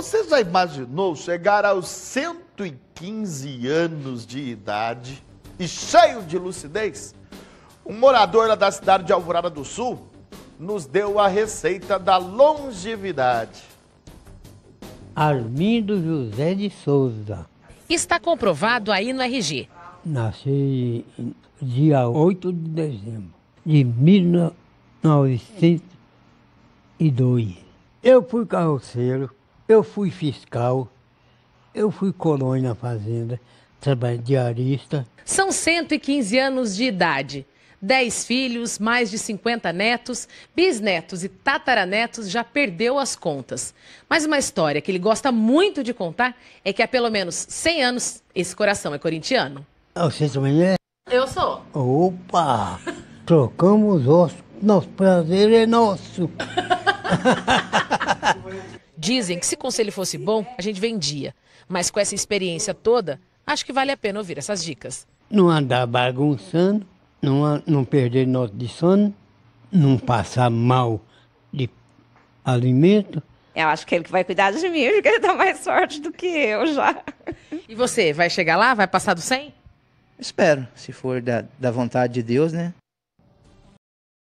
Você já imaginou chegar aos 115 anos de idade e cheio de lucidez? Um morador da cidade de Alvorada do Sul nos deu a receita da longevidade. Armindo José de Souza. Está comprovado aí no RG. Nasci dia 8 de dezembro de 1902. Eu fui carroceiro eu fui fiscal, eu fui colônia na fazenda, trabalho diarista. São 115 anos de idade. dez filhos, mais de 50 netos, bisnetos e tataranetos já perdeu as contas. Mas uma história que ele gosta muito de contar é que há pelo menos 100 anos esse coração é corintiano. Ah, você também é? Eu sou. Opa! Trocamos ossos. Nosso prazer é nosso. Dizem que se o conselho fosse bom, a gente vendia. Mas com essa experiência toda, acho que vale a pena ouvir essas dicas. Não andar bagunçando, não, não perder nota de sono, não passar mal de alimento. Eu acho que ele que vai cuidar de mim, porque ele está mais forte do que eu já. E você, vai chegar lá? Vai passar do 100? Espero, se for da, da vontade de Deus, né?